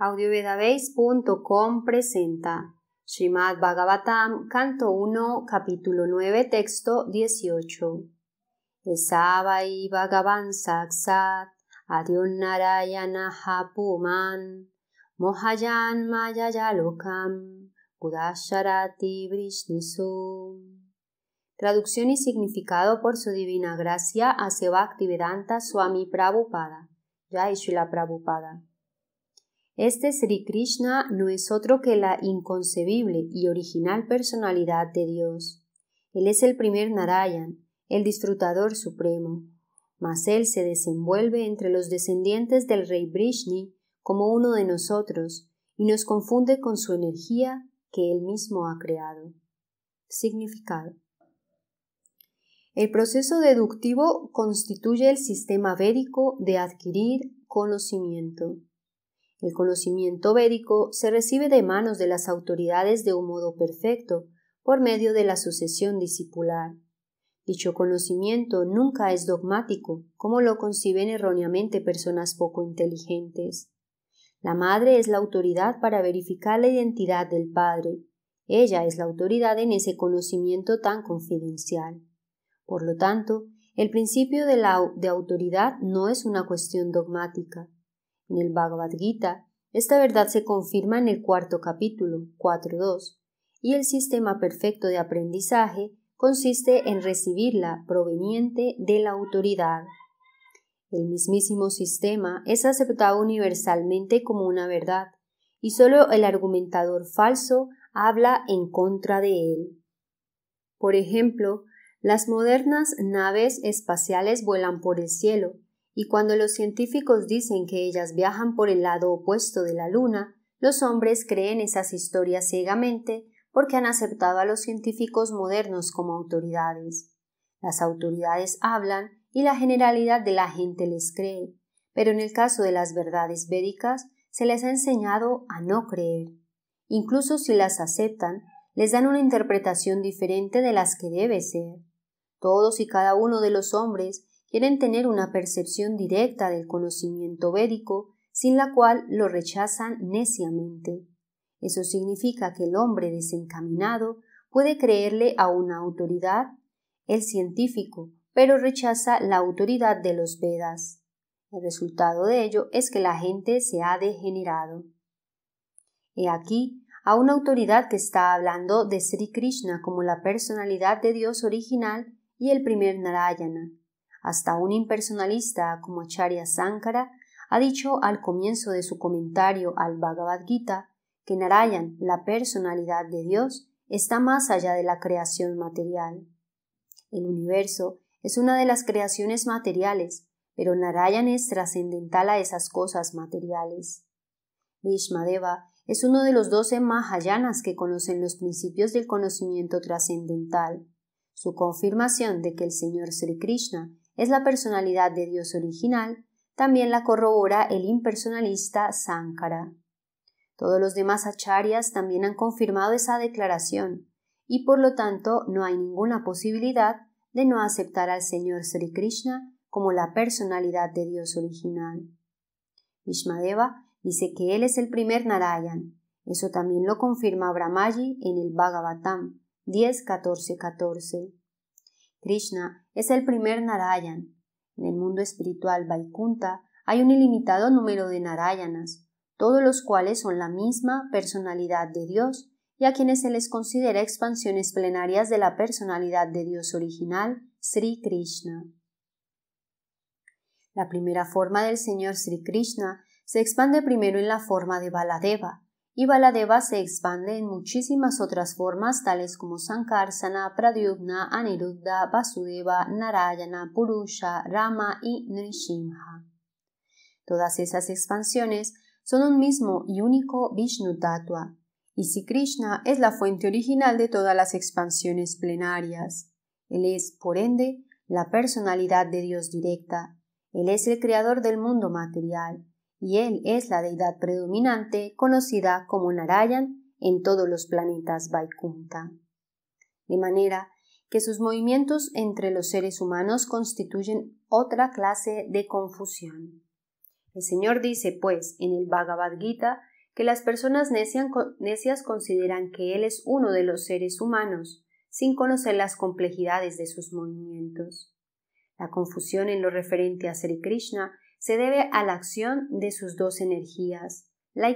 audiovedabase.com presenta Srimad Bhagavatam, canto 1, capítulo 9, texto 18. Esavai Bhagavan Saksat Adyonnarayanaha Puman Mohayan Mayayalokam Kudasharati Vrishnisu Traducción y significado por su divina gracia a Vedanta Swami Prabhupada. Jai Shila Prabhupada. Este Sri Krishna no es otro que la inconcebible y original personalidad de Dios. Él es el primer Narayan, el disfrutador supremo, mas él se desenvuelve entre los descendientes del rey Brishni como uno de nosotros y nos confunde con su energía que él mismo ha creado. Significado. El proceso deductivo constituye el sistema védico de adquirir conocimiento. El conocimiento védico se recibe de manos de las autoridades de un modo perfecto, por medio de la sucesión discipular. Dicho conocimiento nunca es dogmático, como lo conciben erróneamente personas poco inteligentes. La madre es la autoridad para verificar la identidad del padre. Ella es la autoridad en ese conocimiento tan confidencial. Por lo tanto, el principio de, la, de autoridad no es una cuestión dogmática, en el Bhagavad Gita, esta verdad se confirma en el cuarto capítulo, 4.2, y el sistema perfecto de aprendizaje consiste en recibirla proveniente de la autoridad. El mismísimo sistema es aceptado universalmente como una verdad, y solo el argumentador falso habla en contra de él. Por ejemplo, las modernas naves espaciales vuelan por el cielo, y cuando los científicos dicen que ellas viajan por el lado opuesto de la Luna, los hombres creen esas historias ciegamente porque han aceptado a los científicos modernos como autoridades. Las autoridades hablan y la generalidad de la gente les cree, pero en el caso de las verdades védicas se les ha enseñado a no creer. Incluso si las aceptan, les dan una interpretación diferente de las que debe ser. Todos y cada uno de los hombres Quieren tener una percepción directa del conocimiento védico, sin la cual lo rechazan neciamente. Eso significa que el hombre desencaminado puede creerle a una autoridad, el científico, pero rechaza la autoridad de los Vedas. El resultado de ello es que la gente se ha degenerado. He aquí a una autoridad que está hablando de Sri Krishna como la personalidad de Dios original y el primer Narayana, hasta un impersonalista como Acharya Sankara ha dicho al comienzo de su comentario al Bhagavad Gita que Narayan, la personalidad de Dios, está más allá de la creación material. El universo es una de las creaciones materiales, pero Narayan es trascendental a esas cosas materiales. Deva es uno de los doce Mahayanas que conocen los principios del conocimiento trascendental. Su confirmación de que el Señor Sri Krishna es la personalidad de Dios original, también la corrobora el impersonalista Sankara. Todos los demás acharyas también han confirmado esa declaración, y por lo tanto no hay ninguna posibilidad de no aceptar al Señor Sri Krishna como la personalidad de Dios original. Vishmadeva dice que él es el primer Narayan. Eso también lo confirma Brahmaji en el Bhagavatam 10.14.14. Krishna es el primer Narayan. En el mundo espiritual Vaikunta hay un ilimitado número de Narayanas, todos los cuales son la misma personalidad de Dios y a quienes se les considera expansiones plenarias de la personalidad de Dios original, Sri Krishna. La primera forma del Señor Sri Krishna se expande primero en la forma de Baladeva, y Baladeva se expande en muchísimas otras formas tales como Sankarsana, Pradyumna, Aniruddha, Vasudeva, Narayana, Purusha, Rama y Nrsimha. Todas esas expansiones son un mismo y único Vishnu Tattva, y si Krishna es la fuente original de todas las expansiones plenarias, él es, por ende, la personalidad de Dios directa, él es el creador del mundo material, y él es la deidad predominante conocida como Narayan en todos los planetas Vaikuntha. De manera que sus movimientos entre los seres humanos constituyen otra clase de confusión. El Señor dice, pues, en el Bhagavad Gita, que las personas necias consideran que Él es uno de los seres humanos, sin conocer las complejidades de sus movimientos. La confusión en lo referente a Sri Krishna se debe a la acción de sus dos energías, la,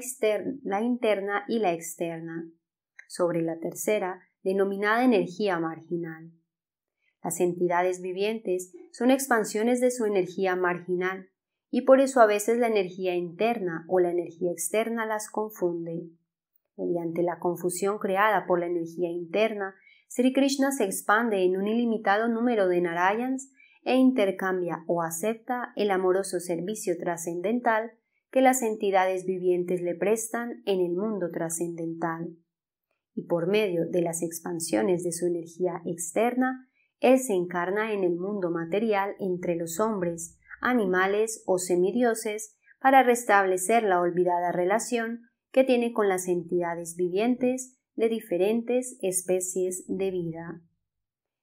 interna y la externa, sobre la tercera, denominada energía marginal. Las entidades vivientes son expansiones de su energía marginal, y por eso a veces la energía interna o la energía externa las confunde. Mediante la confusión creada por la energía interna, Sri Krishna se expande en un ilimitado número de Narayans e intercambia o acepta el amoroso servicio trascendental que las entidades vivientes le prestan en el mundo trascendental. Y por medio de las expansiones de su energía externa, él se encarna en el mundo material entre los hombres, animales o semidioses para restablecer la olvidada relación que tiene con las entidades vivientes de diferentes especies de vida.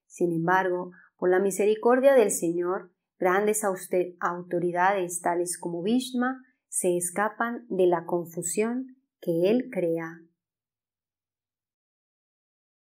Sin embargo, con la misericordia del Señor, grandes autoridades tales como Bhishma se escapan de la confusión que él crea